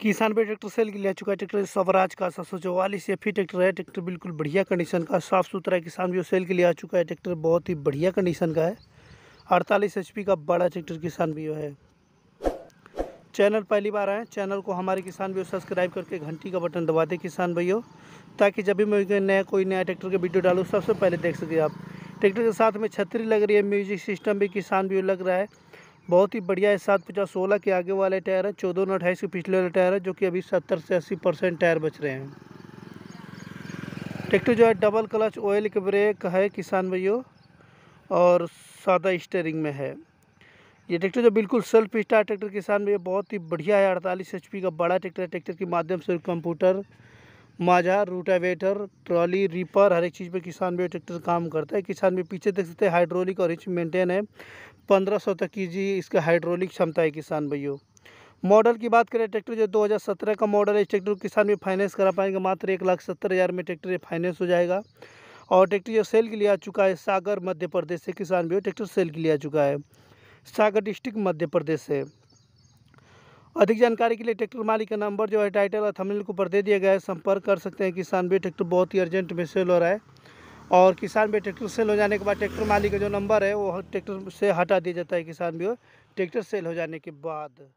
किसान भाई tractor cell के लिए आ चुका है ट्रैक्टर स्वराज का सात सौ चौवालीस एफ ट्रैक्टर है ट्रैक्टर बिल्कुल बढ़िया कंडीशन का साफ़ सुथरा किसान भी सेल के लिए आ चुका है ट्रैक्टर बहुत ही बढ़िया कंडीशन का है अड़तालीस एच का बड़ा ट्रैक्टर किसान भी है चैनल पहली बार आए चैनल को हमारे किसान भी सब्सक्राइब करके घंटी का बटन दबा दें किसान भाइयों ताकि जब भी मैं नया कोई नया ट्रैक्टर का वीडियो डालूँ सबसे पहले देख सके आप ट्रैक्टर के साथ में छतरी लग रही है म्यूजिक सिस्टम भी किसान भी लग रहा है बहुत ही बढ़िया है सात पचास सोलह के आगे वाले टायर है चौदह नौ अट्ठाईस के पिछले वाले टायर है जो कि अभी सत्तर से अस्सी परसेंट टायर बच रहे हैं ट्रैक्टर जो है डबल क्लच ऑयल के ब्रेक है किसान भैया और सादा स्टेयरिंग में है ये ट्रैक्टर जो बिल्कुल सेल्फ स्टार्ट ट्रैक्टर किसान भैया बहुत ही बढ़िया है अड़तालीस एच का बड़ा ट्रैक्टर है ट्रैक्टर के माध्यम से कंप्यूटर माझा रूटावेटर ट्रॉली रिपर हर एक चीज़ पे किसान भी ट्रैक्टर काम करता है किसान भी पीछे देख सकते हैं हाइड्रोलिक और इंच मेंटेन है पंद्रह सौ तक की जी इसका हाइड्रोलिक क्षमता है किसान भाइयों मॉडल की बात करें ट्रैक्टर जो 2017 का मॉडल है इस ट्रैक्टर किसान भी फाइनेंस करा पाएंगे मात्र एक लाख सत्तर हज़ार में ट्रैक्टर फाइनेंस हो जाएगा और ट्रैक्टर जो सेल के लिए आ चुका है सागर मध्य प्रदेश से किसान भी ट्रैक्टर सेल के लिए आ चुका है सागर डिस्ट्रिक्ट मध्य प्रदेश से अधिक जानकारी के लिए ट्रैक्टर मालिक का नंबर जो है टाइटल और थंबनेल के ऊपर दे दिया गया है संपर्क कर सकते हैं किसान भी ट्रैक्टर बहुत ही अर्जेंट में सेल हो रहा है और किसान भी ट्रैक्टर सेल हो जाने के बाद ट्रैक्टर मालिक का जो नंबर है वो ट्रैक्टर से हटा दिया जाता है किसान भी ट्रैक्टर सेल हो जाने के बाद